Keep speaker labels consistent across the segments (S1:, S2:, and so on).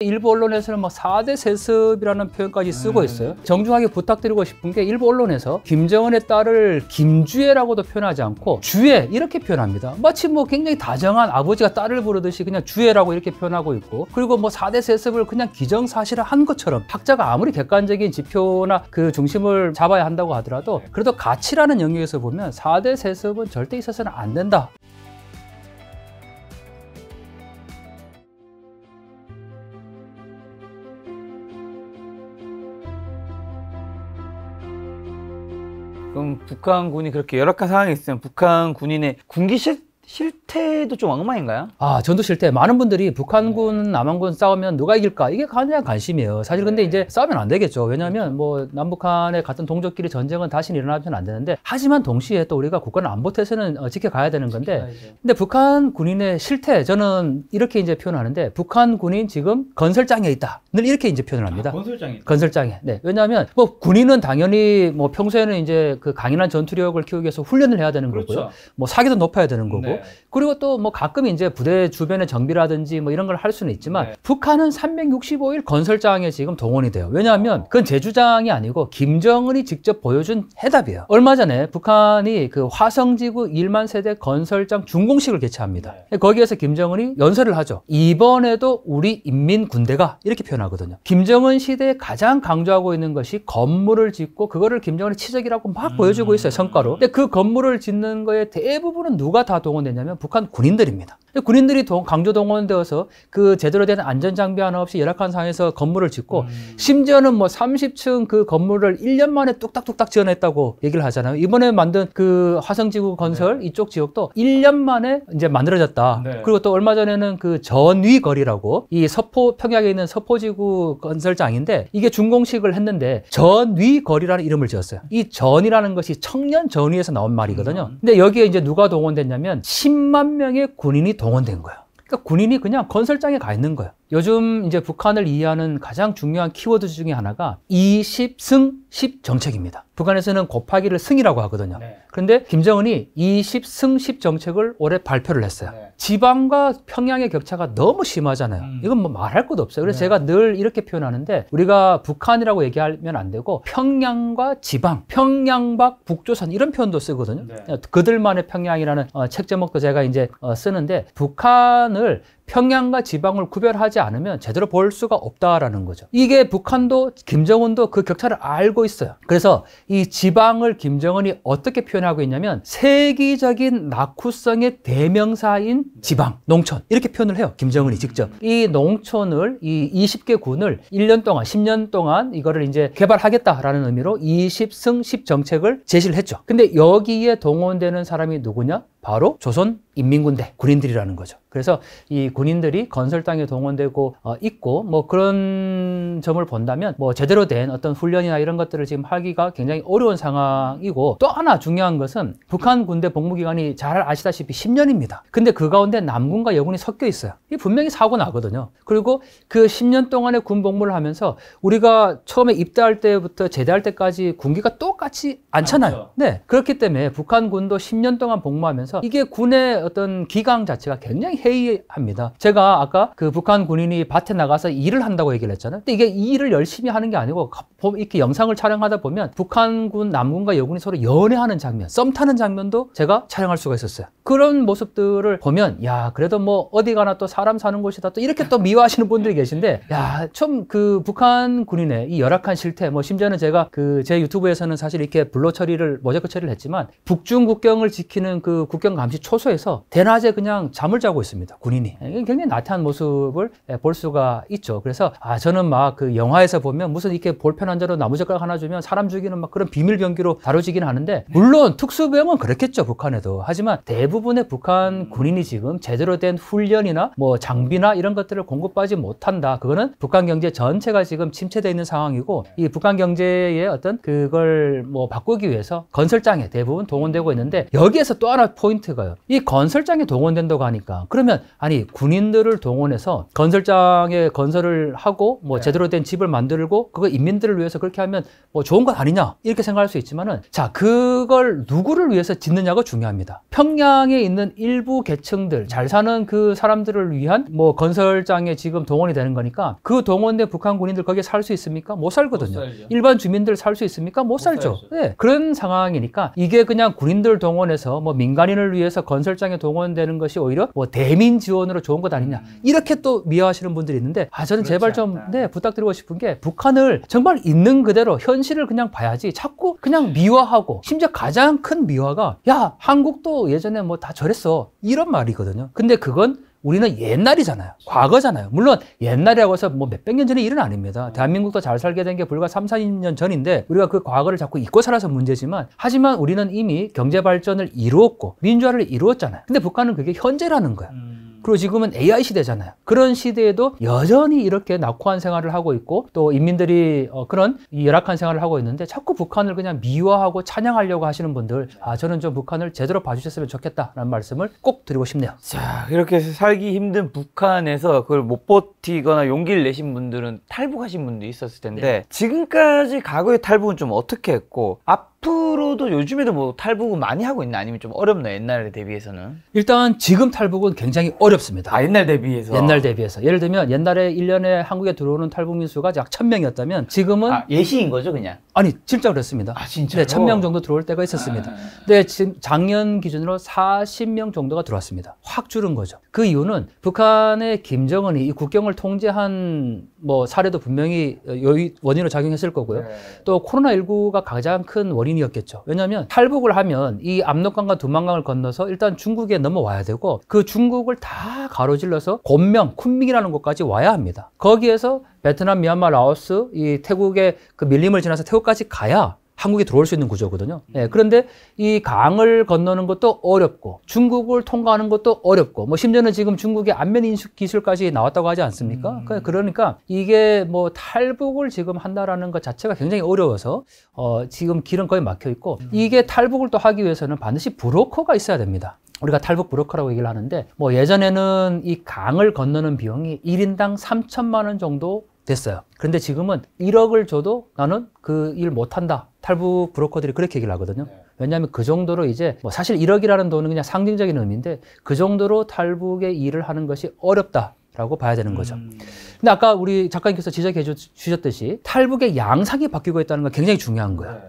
S1: 일부 언론에서는 뭐 4대 세습이라는 표현까지 쓰고 네. 있어요. 정중하게 부탁드리고 싶은 게 일부 언론에서 김정은의 딸을 김주애라고도 표현하지 않고 주애 이렇게 표현합니다. 마치 뭐 굉장히 다정한 아버지가 딸을 부르듯이 그냥 주애라고 이렇게 표현하고 있고 그리고 뭐 4대 세습을 그냥 기정사실화한 것처럼 학자가 아무리 객관적인 지표나 그 중심을 잡아야 한다고 하더라도 그래도 가치라는 영역에서 보면 4대 세습은 절대 있어서는 안 된다.
S2: 그럼 북한 군이 그렇게 열악한 상황에 있으면 북한 군인의 군기 실
S1: 실태도 좀 엉망인가요? 아, 전투 실태. 많은 분들이 북한군, 네. 남한군 싸우면 누가 이길까? 이게 가장 관심이에요. 사실 근데 네. 이제 싸우면 안 되겠죠. 왜냐하면 뭐 남북한의 같은 동족끼리 전쟁은 다시 일어나면 안 되는데 하지만 동시에 또 우리가 국가는 안보태서는 어, 지켜가야 되는 건데 지켜야죠. 근데 북한 군인의 실태 저는 이렇게 이제 표현하는데 북한 군인 지금 건설장에 있다. 늘 이렇게 이제 표현을 합니다. 아, 건설장에. 건설장에. 네. 왜냐하면 뭐 군인은 당연히 뭐 평소에는 이제 그 강인한 전투력을 키우기 위해서 훈련을 해야 되는 그렇죠. 거고요. 뭐 사기도 높아야 되는 거고. 네. 네. 그리고 또 뭐 가끔 이제 부대 주변의 정비라든지 뭐 이런 걸 할 수는 있지만 네. 북한은 365일 건설장에 지금 동원이 돼요. 왜냐하면 그건 제 주장이 아니고 김정은이 직접 보여준 해답이에요. 얼마 전에 북한이 그 화성지구 1만 세대 건설장 준공식을 개최합니다. 네. 거기에서 김정은이 연설을 하죠. 이번에도 우리 인민 군대가 이렇게 표현하거든요. 김정은 시대에 가장 강조하고 있는 것이 건물을 짓고 그거를 김정은의 치적이라고 막 음. 보여주고 있어요. 음. 성과로. 근데 그 건물을 짓는 거에 대부분은 누가 다 동원 동원됐냐면 북한 군인들입니다. 군인들이 동, 강조 동원되어서 그 제대로 된 안전 장비 하나 없이 열악한 상황에서 건물을 짓고 음. 심지어는 뭐 30층 그 건물을 1년 만에 뚝딱뚝딱 지어냈다고 얘기를 하잖아요. 이번에 만든 그 화성지구 건설 네. 이쪽 지역도 1년 만에 이제 만들어졌다. 네. 그리고 또 얼마 전에는 그 전위거리라고 이 서포 평양에 있는 서포지구 건설장인데 이게 준공식을 했는데 전위거리라는 이름을 지었어요. 이 전이라는 것이 청년 전위에서 나온 말이거든요. 음. 근데 여기에 이제 누가 동원됐냐면 10만 명의 군인이 동원된 거예요. 그러니까 군인이 그냥 건설장에 가 있는 거예요. 요즘 이제 북한을 이해하는 가장 중요한 키워드 중에 하나가 20승 10 정책입니다. 북한에서는 곱하기를 승이라고 하거든요. 네. 그런데 김정은이 20승 10 정책을 올해 발표를 했어요. 네. 지방과 평양의 격차가 너무 심하잖아요. 음. 이건 뭐 말할 것도 없어요. 그래서 네. 제가 늘 이렇게 표현하는데 우리가 북한이라고 얘기하면 안 되고 평양과 지방, 평양박 북조선 이런 표현도 쓰거든요. 네. 그들만의 평양이라는 어, 책 제목도 제가 이제 어, 쓰는데 북한을 평양과 지방을 구별하지 않으면 제대로 볼 수가 없다라는 거죠. 이게 북한도 김정은도 그 격차를 알고 있어요. 그래서 이 지방을 김정은이 어떻게 표현하고 있냐면 세계적인 낙후성의 대명사인 지방, 농촌 이렇게 표현을 해요. 김정은이 직접 이 농촌을 이 20개 군을 1년 동안 10년 동안 이거를 이제 개발하겠다라는 의미로 20승 10 정책을 제시를 했죠. 근데 여기에 동원되는 사람이 누구냐? 바로 조선 인민군대 군인들이라는 거죠. 그래서 이 군인들이 건설 땅에 동원되고 어, 있고 뭐 그런 점을 본다면 뭐 제대로 된 어떤 훈련이나 이런 것들을 지금 하기가 굉장히 어려운 상황이고 또 하나 중요한 것은 북한 군대 복무 기간이 잘 아시다시피 10년입니다. 근데 그 가운데 남군과 여군이 섞여 있어요. 이 분명히 사고 나거든요. 그리고 그 10년 동안의 군 복무를 하면서 우리가 처음에 입대할 때부터 제대할 때까지 군기가 똑같이 않잖아요. 네 그렇기 때문에 북한 군도 10년 동안 복무하면서 그래서 이게 군의 어떤 기강 자체가 굉장히 해이합니다. 제가 아까 그 북한 군인이 밭에 나가서 일을 한다고 얘기를 했잖아요. 근데 이게 일을 열심히 하는 게 아니고 이렇게 영상을 촬영하다 보면 북한군 남군과 여군이 서로 연애하는 장면 썸 타는 장면도 제가 촬영할 수가 있었어요 그런 모습들을 보면 야 그래도 뭐 어디 가나 또 사람 사는 곳이다 또 이렇게 또 미워하시는 분들이 계신데 야 좀 그 북한 군인의 이 열악한 실태 뭐 심지어는 제가 그 제 유튜브에서는 사실 이렇게 블러 처리를 모자이크 처리를 했지만 북중 국경을 지키는 그 국경 감시 초소에서 대낮에 그냥 잠을 자고 있습니다 군인이 굉장히 나태한 모습을 볼 수가 있죠 그래서 아 저는 막 그 영화에서 보면 무슨 이렇게 볼펜 폐편 환자로 나무젓가락 하나 주면 사람 죽이는 막 그런 비밀 병기로 다뤄지긴 하는데 물론 특수병은 그렇겠죠 북한에도 하지만 대부분의 북한 음. 군인이 지금 제대로 된 훈련이나 뭐 장비나 이런 것들을 공급받지 못한다 그거는 북한 경제 전체가 지금 침체되어 있는 상황이고 이 북한 경제의 어떤 그걸 뭐 바꾸기 위해서 건설장에 대부분 동원되고 있는데 여기에서 또 하나 포인트가요 이 건설장에 동원된다고 하니까 그러면 아니 군인들을 동원해서 건설장에 건설을 하고 뭐 네. 제대로 된 집을 만들고 그거 인민들을 누구를 위해서 그렇게 하면 뭐 좋은 건 아니냐 이렇게 생각할 수 있지만은 자 그걸 누구를 위해서 짓느냐가 중요합니다. 평양에 있는 일부 계층들 잘 사는 그 사람들을 위한 뭐 건설장에 지금 동원이 되는 거니까 그 동원된 북한 군인들 거기에 살 수 있습니까? 못 살거든요. 못 일반 주민들 살 수 있습니까? 못, 못 살죠. 예. 네, 그런 상황이니까 이게 그냥 군인들 동원해서 뭐 민간인을 위해서 건설장에 동원되는 것이 오히려 뭐 대민 지원으로 좋은 것 아니냐 음. 이렇게 또 미화하시는 분들이 있는데 아 저는 제발 좀 네, 부탁드리고 싶은 게 북한을 정말 있는 그대로 현실을 그냥 봐야지 자꾸 그냥 미화하고 심지어 가장 큰 미화가 야 한국도 예전에 뭐 다 저랬어 이런 말이거든요 근데 그건 우리는 옛날이잖아요. 과거잖아요. 물론 옛날이라고 해서 뭐 몇 백 년 전의 일은 아닙니다. 음. 대한민국도 잘 살게 된 게 불과 3, 40년 전인데 우리가 그 과거를 자꾸 잊고 살아서 문제지만 하지만 우리는 이미 경제 발전을 이루었고 민주화를 이루었잖아요. 근데 북한은 그게 현재라는 거야. 음. 그리고 지금은 AI 시대잖아요. 그런 시대에도 여전히 이렇게 낙후한 생활을 하고 있고 또 인민들이 어, 그런 열악한 생활을 하고 있는데 자꾸 북한을 그냥 미화하고 찬양하려고 하시는 분들 아 저는 좀 북한을 제대로 봐주셨으면 좋겠다라는 말씀을 꼭 드리고 싶네요. 자
S2: 이렇게 살기 힘든 북한에서 그걸 못 버티거나 용기를 내신 분들은 탈북하신 분도 있었을 텐데 네. 지금까지 과거의 탈북은 좀 어떻게 했고 앞 앞으로도 요즘에도 뭐 탈북은 많이 하고 있나 아니면 좀 어렵나 옛날에 대비해서는?
S1: 일단 지금 탈북은 굉장히 어렵습니다. 아, 옛날 대비해서? 옛날 대비해서. 예를 들면 옛날에 1년에 한국에 들어오는 탈북인 수가 약1 0 0 0명이었다면 지금은 아, 예시인 거죠, 그냥? 아니 진짜 그렇습니다. 아 진짜. 네, 천 명 정도 들어올 때가 있었습니다. 아... 근데 지금 작년 기준으로 40명 정도가 들어왔습니다. 확 줄은 거죠. 그 이유는 북한의 김정은이 이 국경을 통제한 뭐 사례도 분명히 원인으로 작용했을 거고요. 네. 또 코로나 19가 가장 큰 원인이었겠죠. 왜냐하면 탈북을 하면 이 압록강과 두만강을 건너서 일단 중국에 넘어와야 되고 그 중국을 다 가로질러서 곤명, 쿤밍이라는 곳까지 와야 합니다. 거기에서 베트남, 미얀마, 라오스, 이 태국의 그 밀림을 지나서 태국까지 가야 한국에 들어올 수 있는 구조거든요. 예, 음. 그런데 이 강을 건너는 것도 어렵고 중국을 통과하는 것도 어렵고 뭐 심지어는 지금 중국의 안면 인식 기술까지 나왔다고 하지 않습니까? 음. 그, 그러니까 이게 뭐 탈북을 지금 한다라는 것 자체가 굉장히 어려워서 어, 지금 길은 거의 막혀 있고 음. 이게 탈북을 또 하기 위해서는 반드시 브로커가 있어야 됩니다. 우리가 탈북 브로커라고 얘기를 하는데 뭐 예전에는 이 강을 건너는 비용이 일인당삼천만원 정도 됐어요. 그런데 지금은 일억을 줘도 나는 그 일 못한다. 탈북 브로커들이 그렇게 얘기를 하거든요. 네. 왜냐하면 그 정도로 이제 뭐 사실 일억이라는 돈은 그냥 상징적인 의미인데 그 정도로 탈북의 일을 하는 것이 어렵다. 라고 봐야 되는 거죠. 음. 근데 아까 우리 작가님께서 지적해 주셨듯이 탈북의 양상이 바뀌고 있다는 건 굉장히 중요한 거예요. 네.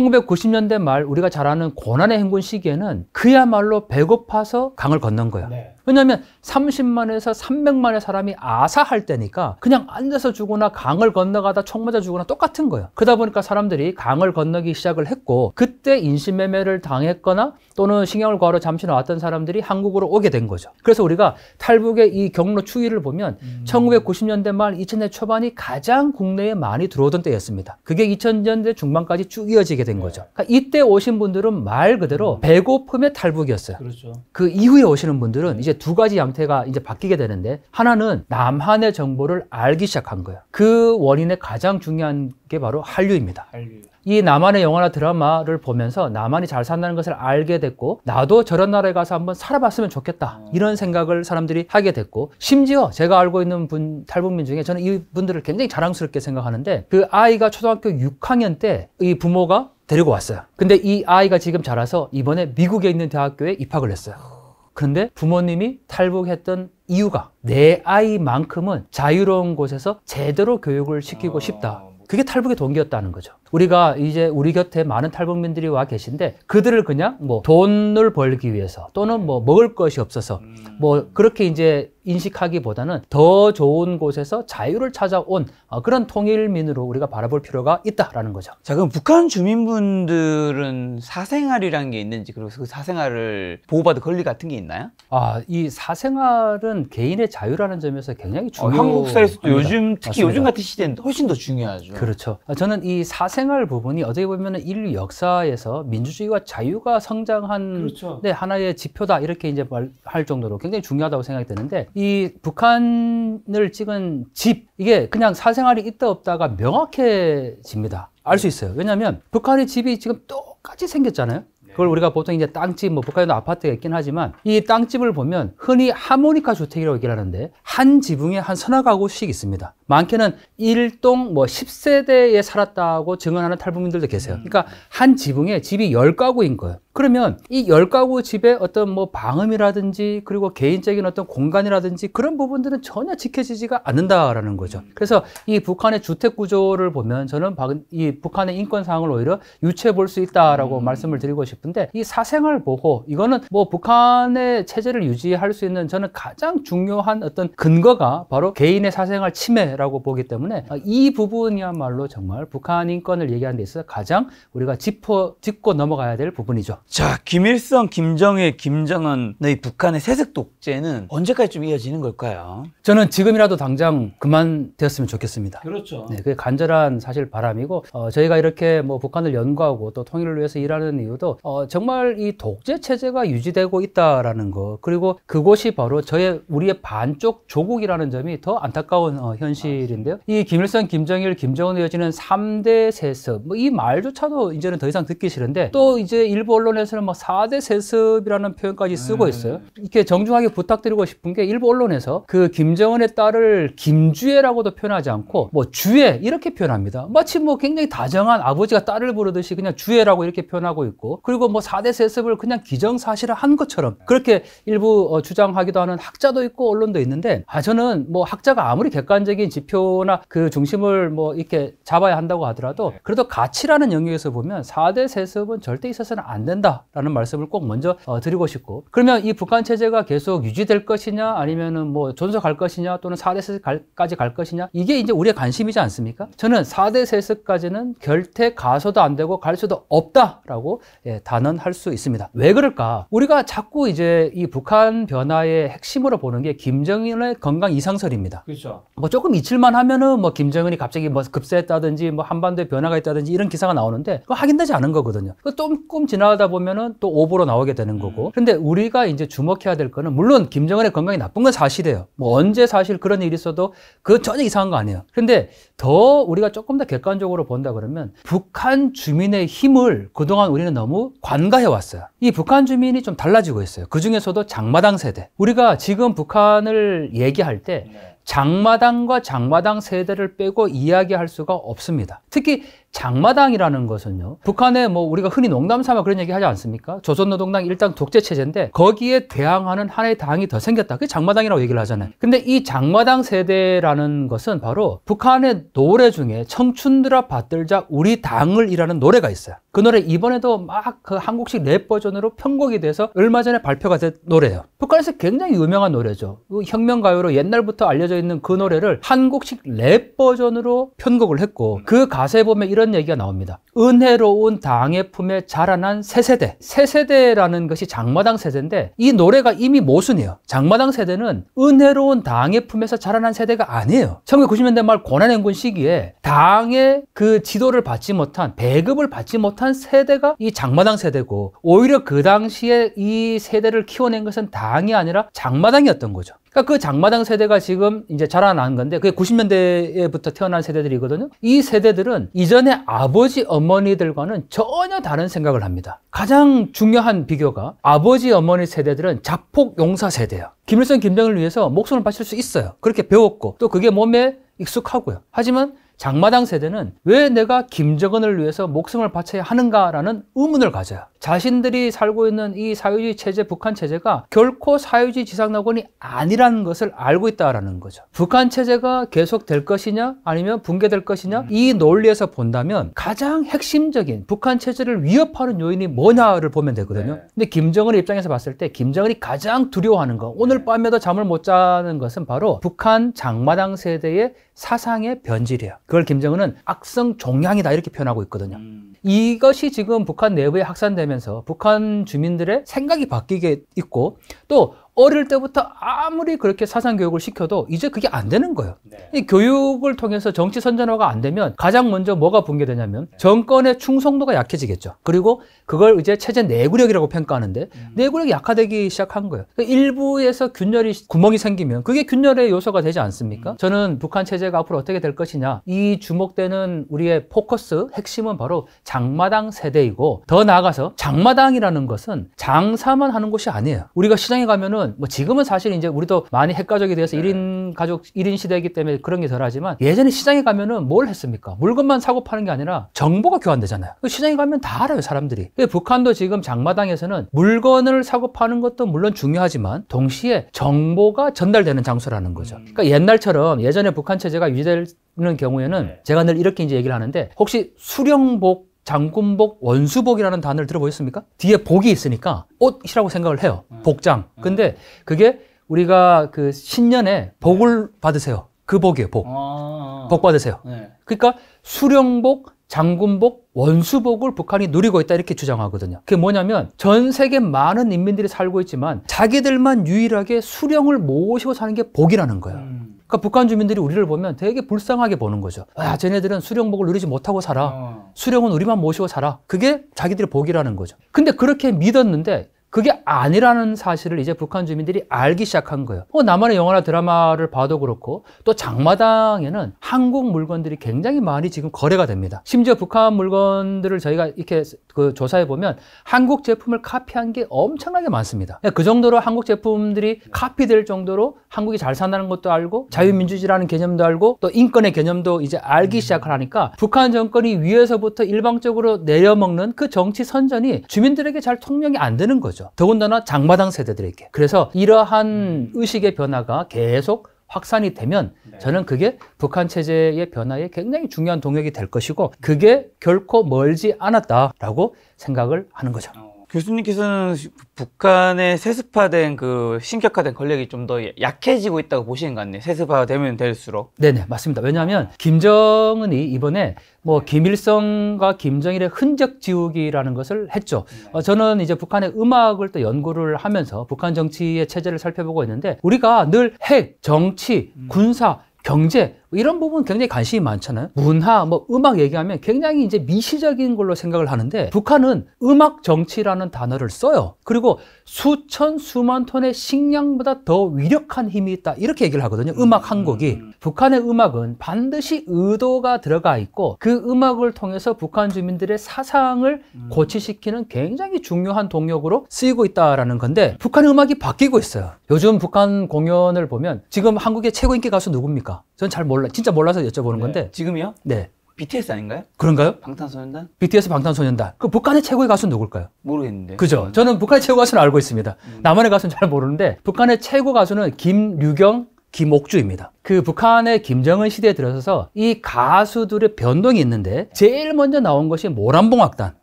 S1: 1990년대 말 우리가 잘 아는 고난의 행군 시기에는 그야말로 배고파서 강을 건넌 거야. 네. 왜냐하면 30만에서 300만의 사람이 아사할 때니까 그냥 앉아서 죽거나 강을 건너가다 총 맞아 죽거나 똑같은 거예요. 그러다 보니까 사람들이 강을 건너기 시작을 했고 그때 인신매매를 당했거나 또는 신경을 구하 잠시 나왔던 사람들이 한국으로 오게 된 거죠. 그래서 우리가 탈북의 이 경로 추이를 보면 음. 1990년대 말 2000년 초반이 가장 국내에 많이 들어오던 때였습니다. 그게 2000년대 중반까지 쭉 이어지게 된 네. 거죠. 그러니까 이때 오신 분들은 말 그대로 음. 배고픔의 탈북이었어요. 그렇죠. 그 이후에 오시는 분들은 이제 두 가지 양 상태가 이제 바뀌게 되는데 하나는 남한의 정보를 알기 시작한 거예요. 그 원인의 가장 중요한 게 바로 한류입니다. 한류. 이 남한의 영화나 드라마를 보면서 남한이 잘 산다는 것을 알게 됐고 나도 저런 나라에 가서 한번 살아봤으면 좋겠다 어. 이런 생각을 사람들이 하게 됐고 심지어 제가 알고 있는 분 탈북민 중에 저는 이분들을 굉장히 자랑스럽게 생각하는데 그 아이가 초등학교 6학년 때 이 부모가 데리고 왔어요 근데 이 아이가 지금 자라서 이번에 미국에 있는 대학교에 입학을 했어요 그런데 부모님이 탈북했던 이유가 내 아이만큼은 자유로운 곳에서 제대로 교육을 시키고 아, 싶다. 뭐 그게 탈북의 동기였다는 거죠. 우리가 이제 우리 곁에 많은 탈북민들이 와 계신데 그들을 그냥 뭐 돈을 벌기 위해서 또는 뭐 먹을 것이 없어서 음. 뭐 그렇게 이제 인식하기보다는 더 좋은 곳에서 자유를 찾아온 어, 그런 통일민으로 우리가 바라볼 필요가 있다라는 거죠. 자, 그럼 북한 주민분들은
S2: 사생활이라는 게 있는지 그리고 그 사생활을 보호받을 권리 같은 게 있나요?
S1: 아, 이 사생활은 개인의 자유라는 점에서 굉장히 중요. 어, 한국 사회에서도 요즘 특히 맞습니다. 요즘 같은 시대는 훨씬 더 중요하죠. 그렇죠. 저는 이 사생 생활 부분이 어떻게 보면 은 인류 역사에서 민주주의와 자유가 성장한 그렇죠. 네, 하나의 지표다 이렇게 이제 말할 정도로 굉장히 중요하다고 생각이 드는데이 북한을 찍은 집 이게 그냥 사생활이 있다 없다가 명확해집니다. 알수 네. 있어요. 왜냐하면 북한의 집이 지금 똑같이 생겼잖아요. 그걸 우리가 보통 이제 땅집, 뭐 북한에도 아파트가 있긴 하지만 이 땅집을 보면 흔히 하모니카 주택이라고 얘기를 하는데 한 지붕에 한 서너 가구씩 있습니다. 많게는 1동 뭐 10세대에 살았다고 증언하는 탈북민들도 계세요. 음. 그러니까 한 지붕에 집이 10가구인 거예요. 그러면 이 열가구 집의 어떤 뭐 방음이라든지 그리고 개인적인 어떤 공간이라든지 그런 부분들은 전혀 지켜지지가 않는다라는 거죠. 그래서 이 북한의 주택 구조를 보면 저는 이 북한의 인권 상황을 오히려 유추해 볼 수 있다라고 음. 말씀을 드리고 싶은데 이 사생활 보호 이거는 뭐 북한의 체제를 유지할 수 있는 저는 가장 중요한 어떤 근거가 바로 개인의 사생활 침해라고 보기 때문에 이 부분이야말로 정말 북한 인권을 얘기하는 데 있어서 가장 우리가 짚어 짚고 넘어가야 될 부분이죠.
S2: 자, 김일성, 김정일, 김정은의 북한의 세습
S1: 독재는 언제까지좀 이어지는 걸까요? 저는 지금이라도 당장 그만되었으면 좋겠습니다. 그렇죠. 네, 그게 간절한 사실 바람이고 어, 저희가 이렇게 뭐 북한을 연구하고 또 통일을 위해서 일하는 이유도 어, 정말 이 독재 체제가 유지되고 있다라는 거 그리고 그곳이 바로 저의 우리의 반쪽 조국이라는 점이 더 안타까운 어, 현실인데요. 이 김일성, 김정일, 김정은 이어지는 3대 세습 뭐 이 말조차도 이제는 더 이상 듣기 싫은데 또 이제 일본 언론 언론에서는 뭐 4대 세습이라는 표현까지 쓰고 네. 있어요. 이렇게 정중하게 부탁드리고 싶은 게 일부 언론에서 그 김정은의 딸을 김주애라고도 표현하지 않고 뭐 주애 이렇게 표현합니다. 마치 뭐 굉장히 다정한 아버지가 딸을 부르듯이 그냥 주애라고 이렇게 표현하고 있고 그리고 뭐 4대 세습을 그냥 기정사실화한 것처럼 그렇게 일부 어, 주장하기도 하는 학자도 있고 언론도 있는데 아 저는 뭐 학자가 아무리 객관적인 지표나 그 중심을 뭐 이렇게 잡아야 한다고 하더라도 네. 그래도 가치라는 영역에서 보면 4대 세습은 절대 있어서는 안 된다. 한다라는 말씀을 꼭 먼저 어, 드리고 싶고 그러면 이 북한 체제가 계속 유지될 것이냐 아니면뭐 존속할 것이냐 또는 4대 세습까지 갈 것이냐 이게 이제 우리의 관심이지 않습니까? 저는 4대 세습까지는 결태 가서도 안 되고 갈 수도 없다라고 예, 단언할 수 있습니다. 왜 그럴까? 우리가 자꾸 이제 이 북한 변화의 핵심으로 보는 게 김정일의 건강 이상설입니다. 그렇죠. 뭐 조금 잊힐만 하면은 뭐 김정은이 갑자기 뭐 급세했다든지 뭐 한반도에 변화가 있다든지 이런 기사가 나오는데 그거 확인되지 않은 거거든요. 그 조금 지나다 보면은 또 오보로 나오게 되는 거고. 그런데 음. 우리가 이제 주목해야 될 거는 물론 김정은의 건강이 나쁜 건 사실이에요. 뭐 언제 사실 그런 일이 있어도 그 전혀 이상한 거 아니에요. 그런데 더 우리가 조금 더 객관적으로 본다 그러면 북한 주민의 힘을 그동안 우리는 너무 관가해 왔어요. 이 북한 주민이 좀 달라지고 있어요. 그 중에서도 장마당 세대. 우리가 지금 북한을 얘기할 때 네. 장마당과 장마당 세대를 빼고 이야기할 수가 없습니다. 특히 장마당이라는 것은요. 북한에 뭐 우리가 흔히 농담 삼아 그런 얘기 하지 않습니까? 조선노동당 일당 독재 체제인데 거기에 대항하는 하나의 당이 더 생겼다. 그게 장마당이라고 얘기를 하잖아요. 근데 이 장마당 세대라는 것은 바로 북한의 노래 중에 청춘들아 받들자 우리 당을이라는 노래가 있어요. 그 노래 이번에도 막 그 한국식 랩 버전으로 편곡이 돼서 얼마 전에 발표가 된 노래예요. 북한에서 굉장히 유명한 노래죠. 그 혁명 가요로 옛날부터 알려져 있는 그 노래를 한국식 랩 버전으로 편곡을 했고 그 가사에 보면 이런 이런 얘기가 나옵니다. 은혜로운 당의 품에 자라난 새세대. 새세대라는 것이 장마당 세대인데 이 노래가 이미 모순이에요. 장마당 세대는 은혜로운 당의 품에서 자라난 세대가 아니에요. 1990년대 말 고난행군 시기에 당의 그 지도를 받지 못한 배급을 받지 못한 세대가 이 장마당 세대고 오히려 그 당시에 이 세대를 키워낸 것은 당이 아니라 장마당이었던 거죠. 그러니까 그 장마당 세대가 지금 이제 자라난 건데 그게 90년대부터 태어난 세대들이거든요. 이 세대들은 이전에 아버지 어머니들과는 전혀 다른 생각을 합니다. 가장 중요한 비교가 아버지 어머니 세대들은 자폭 용사 세대야 김일성 김정을 일 위해서 목숨을 바칠 수 있어요. 그렇게 배웠고 또 그게 몸에 익숙하고요. 하지만 장마당 세대는 왜 내가 김정은을 위해서 목숨을 바쳐야 하는가라는 의문을 가져요. 자신들이 살고 있는 이 사회주의 체제, 북한 체제가 결코 사회주의 지상낙원이 아니라는 것을 알고 있다라는 거죠. 북한 체제가 계속 될 것이냐 아니면 붕괴될 것이냐 음. 이 논리에서 본다면 가장 핵심적인 북한 체제를 위협하는 요인이 뭐냐를 보면 되거든요. 네. 근데 김정은 입장에서 봤을 때 김정은이 가장 두려워하는 거 오늘 네. 밤에도 잠을 못 자는 것은 바로 북한 장마당 세대의 사상의 변질이야 그걸 김정은은 악성 종양이다 이렇게 표현하고 있거든요. 음. 이것이 지금 북한 내부에 확산되면 바면서 북한 주민들의 생각이 바뀌게 있고 또 어릴 때부터 아무리 그렇게 사상 교육을 시켜도 이제 그게 안 되는 거예요. 네. 이 교육을 통해서 정치 선전화가 안 되면 가장 먼저 뭐가 붕괴되냐면 네. 정권의 충성도가 약해지겠죠. 그리고 그걸 이제 체제 내구력이라고 평가하는데 음. 내구력이 약화되기 시작한 거예요. 그러니까 일부에서 균열이 구멍이 생기면 그게 균열의 요소가 되지 않습니까? 음. 저는 북한 체제가 앞으로 어떻게 될 것이냐 이 주목되는 우리의 포커스 핵심은 바로 장마당 세대이고 더 나아가서 장마당이라는 것은 장사만 하는 곳이 아니에요. 우리가 시장에 가면은 경우는 뭐 지금은 사실 이제 우리도 많이 핵가족이 되어서 1인 가족, 1인 시대이기 때문에 그런 게 덜하지만 예전에 시장에 가면은 뭘 했습니까? 물건만 사고 파는 게 아니라 정보가 교환되잖아요. 그 시장에 가면 다 알아요, 사람들이. 그 북한도 지금 장마당에서는 물건을 사고 파는 것도 물론 중요하지만 동시에 정보가 전달되는 장소라는 거죠. 음. 그러니까 옛날처럼 예전에 북한 체제가 유지될 는 경우에는 네. 제가 늘 이렇게 이제 얘기를 하는데 혹시 수령복 장군복, 원수복이라는 단어를 들어보셨습니까? 뒤에 복이 있으니까 옷이라고 생각을 해요. 음. 복장. 음. 근데 그게 우리가 그 신년에 복을 네. 받으세요. 그 복이에요, 복. 아, 아. 복 받으세요. 네. 그러니까 수령복, 장군복, 원수복을 북한이 누리고 있다 이렇게 주장하거든요. 그게 뭐냐면 전 세계 많은 인민들이 살고 있지만 자기들만 유일하게 수령을 모시고 사는 게 복이라는 거예요. 음. 그러니까 북한 주민들이 우리를 보면 되게 불쌍하게 보는 거죠. 아, 쟤네들은 수령복을 누리지 못하고 살아. 어. 수령은 우리만 모시고 살아. 그게 자기들의 복이라는 거죠. 근데 그렇게 믿었는데 그게 아니라는 사실을 이제 북한 주민들이 알기 시작한 거예요. 어, 나만의 영화나 드라마를 봐도 그렇고 또 장마당에는 한국 물건들이 굉장히 많이 지금 거래가 됩니다. 심지어 북한 물건들을 저희가 이렇게 그 조사해 보면 한국 제품을 카피한 게 엄청나게 많습니다. 그 정도로 한국 제품들이 카피될 정도로 한국이 잘 산다는 것도 알고 자유민주주의라는 개념도 알고 또 인권의 개념도 이제 알기 음. 시작하니까 북한 정권이 위에서부터 일방적으로 내려먹는 그 정치 선전이 주민들에게 잘 통용이 안 되는 거죠. 거죠. 더군다나 장마당 세대들에게. 그래서 이러한 음. 의식의 변화가 계속 확산이 되면 네. 저는 그게 북한 체제의 변화에 굉장히 중요한 동력이 될 것이고 그게 결코 멀지 않았다라고 생각을 하는 거죠. 어, 교수님께서는 북한의 세습화된 그 신격화된
S2: 권력이 좀 더 약해지고 있다고 보시는 것 같네요. 세습화되면 될수록.
S1: 네네 맞습니다. 왜냐하면 김정은이 이번에 뭐 네. 김일성과 김정일의 흔적 지우기라는 것을 했죠. 네. 어, 저는 이제 북한의 음악을 또 연구를 하면서 북한 정치의 체제를 살펴보고 있는데 우리가 늘 핵, 정치, 음. 군사, 경제 이런 부분 굉장히 관심이 많잖아요. 문화, 뭐 음악 얘기하면 굉장히 이제 미시적인 걸로 생각을 하는데 북한은 음악 정치라는 단어를 써요. 그리고 수천 수만 톤의 식량보다 더 위력한 힘이 있다 이렇게 얘기를 하거든요. 음악 한 곡이 음. 북한의 음악은 반드시 의도가 들어가 있고 그 음악을 통해서 북한 주민들의 사상을 음. 고치시키는 굉장히 중요한 동력으로 쓰이고 있다라는 건데 북한 의 음악이 바뀌고 있어요. 요즘 북한 공연을 보면 지금 한국의 최고 인기 가수 누굽니까? 전잘 몰라요. 몰라 진짜 몰라서 여쭤보는 네. 건데 지금이요? 네. BTS 아닌가요? 그런가요? 방탄소년단? BTS 방탄소년단. 그 북한의 최고의 가수 누굴까요?
S2: 모르겠는데. 그죠?
S1: 저는 북한의 최고 가수는 알고 있습니다. 음... 남한의 가수는 잘 모르는데 북한의 최고 가수는 김유경 김옥주입니다. 그 북한의 김정은 시대에 들어서서 이 가수들의 변동이 있는데 제일 먼저 나온 것이 모란봉악단,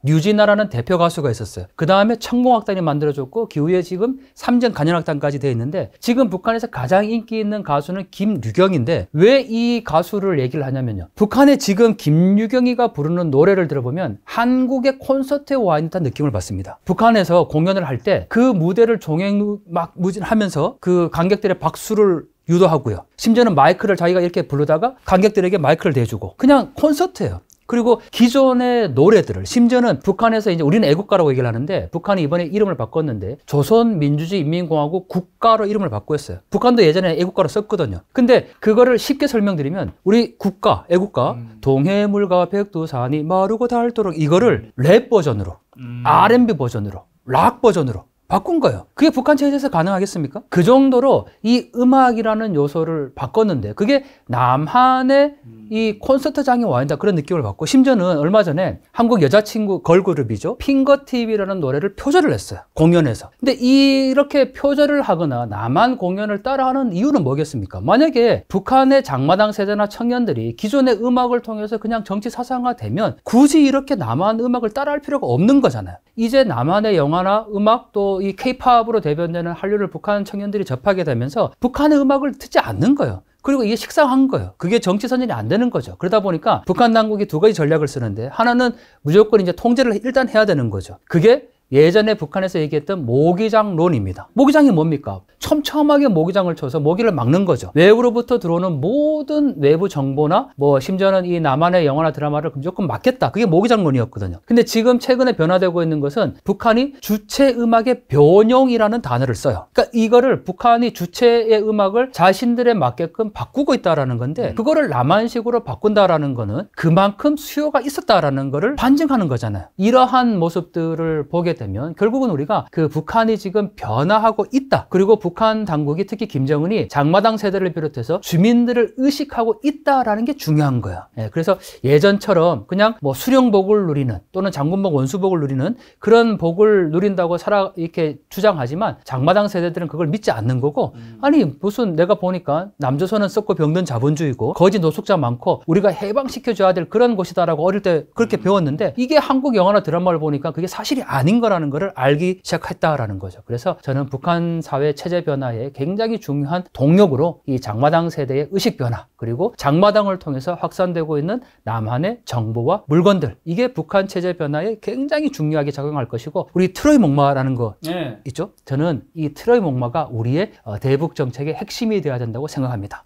S1: 뉴진아라는 대표 가수가 있었어요. 그 다음에 천공악단이 만들어졌고 기 그 후에 지금 삼전 간연악단까지돼 있는데 지금 북한에서 가장 인기 있는 가수는 김유경인데 왜 이 가수를 얘기를 하냐면요. 북한에 지금 김유경이가 부르는 노래를 들어보면 한국의 콘서트에 와 있는 듯한 느낌을 받습니다. 북한에서 공연을 할 때 그 무대를 종행막 무진하면서 그 관객들의 박수를 유도하고요. 심지어는 마이크를 자기가 이렇게 부르다가 관객들에게 마이크를 대주고 그냥 콘서트예요. 그리고 기존의 노래들을 심지어는 북한에서 이제 우리는 애국가라고 얘기를 하는데 북한이 이번에 이름을 바꿨는데 조선민주주의인민공화국 국가로 이름을 바꾸었어요. 북한도 예전에 애국가로 썼거든요. 근데 그거를 쉽게 설명드리면 우리 국가, 애국가 음. 동해물과 백두산이 마르고 닳도록 이거를 음. 랩 버전으로 음. R&B 버전으로 락 버전으로 바꾼 거예요. 그게 북한 체제에서 가능하겠습니까? 그 정도로 이 음악이라는 요소를 바꿨는데 그게 남한의 이 콘서트장에 와 있다 그런 느낌을 받고 심지어는 얼마 전에 한국 여자친구 걸그룹이죠 핑거팁이라는 노래를 표절을 했어요 공연에서. 근데 이렇게 표절을 하거나 남한 공연을 따라하는 이유는 뭐겠습니까? 만약에 북한의 장마당 세대나 청년들이 기존의 음악을 통해서 그냥 정치 사상화되면 굳이 이렇게 남한 음악을 따라할 필요가 없는 거잖아요. 이제 남한의 영화나 음악도 이 케이팝으로 대변되는 한류를 북한 청년들이 접하게 되면서 북한의 음악을 듣지 않는 거예요. 그리고 이게 식상한 거예요. 그게 정치 선전이 안 되는 거죠. 그러다 보니까 북한 당국이 두 가지 전략을 쓰는데 하나는 무조건 이제 통제를 일단 해야 되는 거죠. 그게 예전에 북한에서 얘기했던 모기장론입니다. 모기장이 뭡니까? 촘촘하게 모기장을 쳐서 모기를 막는 거죠. 외부로부터 들어오는 모든 외부 정보나 뭐 심지어는 이 남한의 영화나 드라마를 무조건 막겠다. 그게 모기장론이었거든요. 근데 지금 최근에 변화되고 있는 것은 북한이 주체 음악의 변형이라는 단어를 써요. 그러니까 이거를 북한이 주체의 음악을 자신들에 맞게끔 바꾸고 있다라는 건데 음. 그거를 남한식으로 바꾼다라는 거는 그만큼 수요가 있었다라는 거를 반증하는 거잖아요. 이러한 모습들을 보게 되면 결국은 우리가 그 북한이 지금 변화하고 있다. 그리고 북한 당국이 특히 김정은이 장마당 세대를 비롯해서 주민들을 의식하고 있다라는 게 중요한 거야. 예, 그래서 예전처럼 그냥 뭐 수령복을 누리는 또는 장군복 원수복을 누리는 그런 복을 누린다고 살아 이렇게 주장하지만 장마당 세대들은 그걸 믿지 않는 거고 음. 아니 무슨 내가 보니까 남조선은 썩고 병든 자본주의고 거지 노숙자 많고 우리가 해방시켜줘야 될 그런 곳이다라고 어릴 때 그렇게 음. 배웠는데 이게 한국 영화나 드라마를 보니까 그게 사실이 아닌 거 거라는 것을 알기 시작했다라는 거죠. 그래서 저는 북한 사회 체제 변화에 굉장히 중요한 동력으로 이 장마당 세대의 의식 변화 그리고 장마당을 통해서 확산되고 있는 남한의 정보와 물건들 이게 북한 체제 변화에 굉장히 중요하게 작용할 것이고 우리 트로이 목마라는 거 네. 있죠? 저는 이 트로이 목마가 우리의 어, 대북 정책의 핵심이 되어야 된다고 생각합니다.